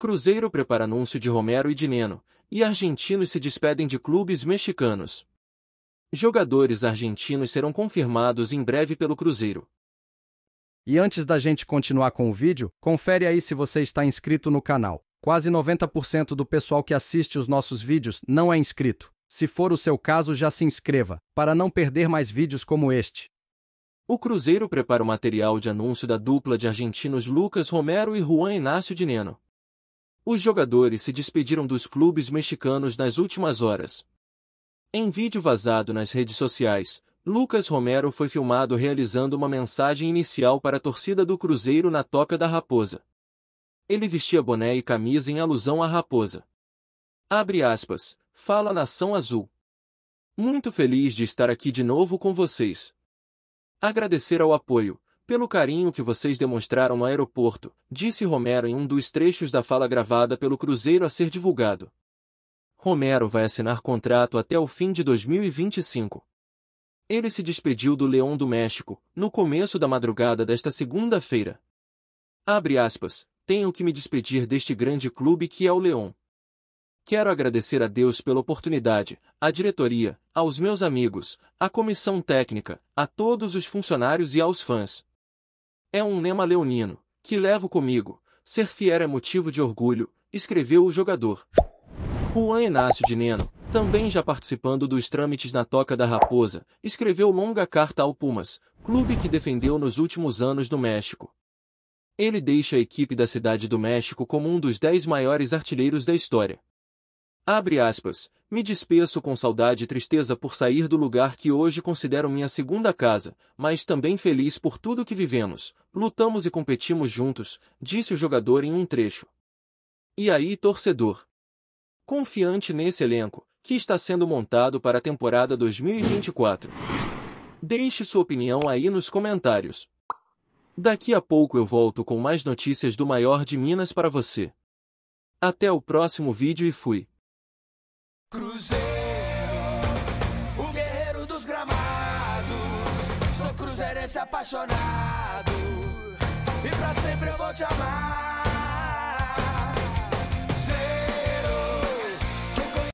Cruzeiro prepara anúncio de Romero e de Neno, e argentinos se despedem de clubes mexicanos. Jogadores argentinos serão confirmados em breve pelo Cruzeiro. E antes da gente continuar com o vídeo, confere aí se você está inscrito no canal. Quase 90% do pessoal que assiste os nossos vídeos não é inscrito. Se for o seu caso, já se inscreva, para não perder mais vídeos como este. O Cruzeiro prepara o material de anúncio da dupla de argentinos Lucas Romero e Juan Inácio de Neno os jogadores se despediram dos clubes mexicanos nas últimas horas. Em vídeo vazado nas redes sociais, Lucas Romero foi filmado realizando uma mensagem inicial para a torcida do Cruzeiro na Toca da Raposa. Ele vestia boné e camisa em alusão à raposa. Abre aspas. Fala Nação Azul. Muito feliz de estar aqui de novo com vocês. Agradecer ao apoio, pelo carinho que vocês demonstraram no aeroporto, disse Romero em um dos trechos da fala gravada pelo Cruzeiro a ser divulgado. Romero vai assinar contrato até o fim de 2025. Ele se despediu do Leão do México, no começo da madrugada desta segunda-feira. Abre aspas, tenho que me despedir deste grande clube que é o Leão. Quero agradecer a Deus pela oportunidade, à diretoria, aos meus amigos, à comissão técnica, a todos os funcionários e aos fãs. É um lema leonino, que levo comigo. Ser fiel é motivo de orgulho, escreveu o jogador. Juan Inácio de Neno, também já participando dos trâmites na Toca da Raposa, escreveu longa carta ao Pumas, clube que defendeu nos últimos anos no México. Ele deixa a equipe da Cidade do México como um dos dez maiores artilheiros da história. Abre aspas. Me despeço com saudade e tristeza por sair do lugar que hoje considero minha segunda casa, mas também feliz por tudo que vivemos, lutamos e competimos juntos, disse o jogador em um trecho. E aí, torcedor? Confiante nesse elenco, que está sendo montado para a temporada 2024. Deixe sua opinião aí nos comentários. Daqui a pouco eu volto com mais notícias do maior de Minas para você. Até o próximo vídeo e fui. Cruzeiro, o guerreiro dos gramados. Sou cruzeirense apaixonado. E pra sempre eu vou te amar.